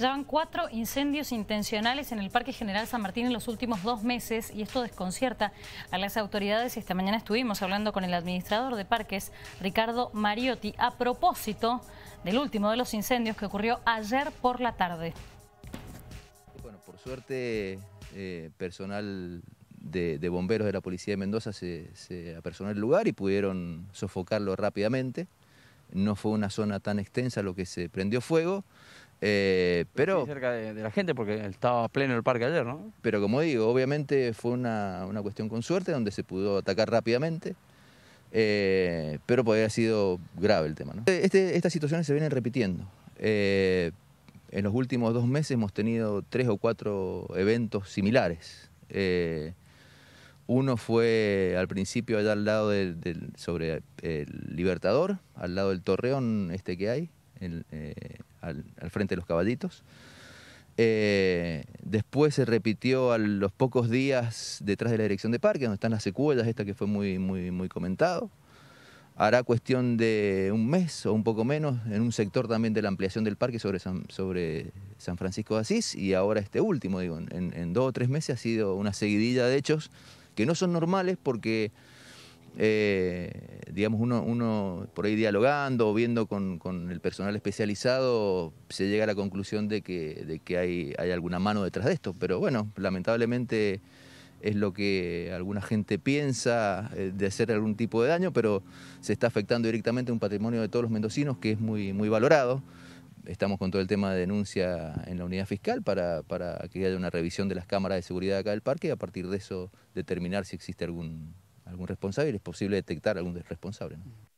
van cuatro incendios intencionales en el Parque General San Martín en los últimos dos meses y esto desconcierta a las autoridades. Esta mañana estuvimos hablando con el administrador de parques, Ricardo Mariotti, a propósito del último de los incendios que ocurrió ayer por la tarde. Bueno, por suerte, eh, personal de, bomberos de la Policía de Mendoza se, se apersonó el lugar y pudieron sofocarlo rápidamente. No fue una zona tan extensa lo que se prendió fuego. Eh, pero cerca de, la gente porque estaba pleno el parque ayer, ¿no? Pero como digo, obviamente fue una, cuestión con suerte donde se pudo atacar rápidamente. Eh, pero podría haber sido grave el tema. ¿no? Este, este, estas situaciones se vienen repitiendo. Eh, en los últimos dos meses hemos tenido tres o cuatro eventos similares. uno fue al principio allá al lado del, sobre el Libertador, al lado del Torreón este que hay, al, frente de los caballitos. Eh, después se repitió a los pocos días detrás de la dirección de parque, donde están las secuelas, esta que fue muy, muy, muy comentado. Hará cuestión de un mes o un poco menos en un sector también de la ampliación del parque sobre San, Francisco de Asís y ahora este último, digo, en, en dos o tres meses ha sido una seguidilla de hechos que no son normales porque eh, digamos, uno, uno, por ahí dialogando o viendo con, el personal especializado, se llega a la conclusión de que, de que hay, hay, alguna mano detrás de esto. Pero bueno, lamentablemente es lo que alguna gente piensa eh, de hacer algún tipo de daño, pero se está afectando directamente un patrimonio de todos los mendocinos que es muy, muy valorado. Estamos con todo el tema de denuncia en la unidad fiscal para, para que haya una revisión de las cámaras de seguridad acá del parque y a partir de eso determinar si existe algún algún responsable y es posible detectar algún responsable. ¿no?